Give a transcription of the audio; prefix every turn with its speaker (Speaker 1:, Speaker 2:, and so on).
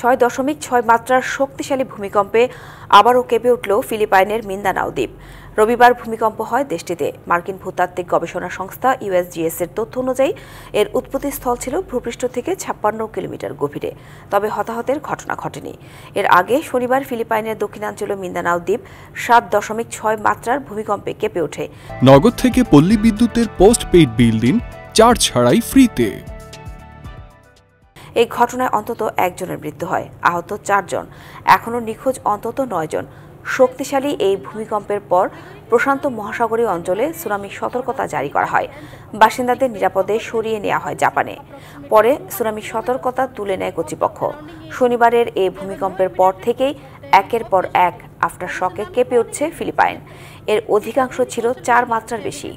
Speaker 1: ছয় দশমিক ছয় মাত্রার শক্তিশালী ভূমিকম্পে আবারও কেঁপে উঠল ফিলিপাইনের মিন্দানাও দ্বীপ রবিবার ভূমিকম্প হয় দেশটিতে মার্কিন ভূতাত্ত্বিক গবেষণা সংস্থা ইউএসজিএস এর তথ্য অনুযায়ী এর উৎপত্তিস্থল ছিল ভূপৃষ্ঠ থেকে ছাপ্পান্ন কিলোমিটার গভীরে তবে হতাহতের ঘটনা ঘটেনি এর আগে শনিবার ফিলিপাইনের দক্ষিণাঞ্চল মিন্দানাও দ্বীপ সাত দশমিক ছয় মাত্রার ভূমিকম্পে কেঁপে ওঠে
Speaker 2: নগদ থেকে পল্লী বিদ্যুতের পোস্ট পেইড বিল দিন চার্জ ছাড়াই ফ্রিতে
Speaker 1: এই ঘটনায় অন্তত একজনের মৃত্যু হয় আহত চারজন এখনও নিখোঁজ অন্তত নয়জন শক্তিশালী এই ভূমিকম্পের পর প্রশান্ত মহাসাগরীয় অঞ্চলে সুনামি সতর্কতা জারি করা হয় বাসিন্দাদের নিরাপদে সরিয়ে নেওয়া হয় জাপানে পরে সুনামি সতর্কতা তুলে নেয় কর্তৃপক্ষ শনিবারের এই ভূমিকম্পের পর থেকেই একের পর এক আফটার শকে কেঁপে উঠছে ফিলিপাইন এর অধিকাংশ ছিল চার মাত্রার বেশি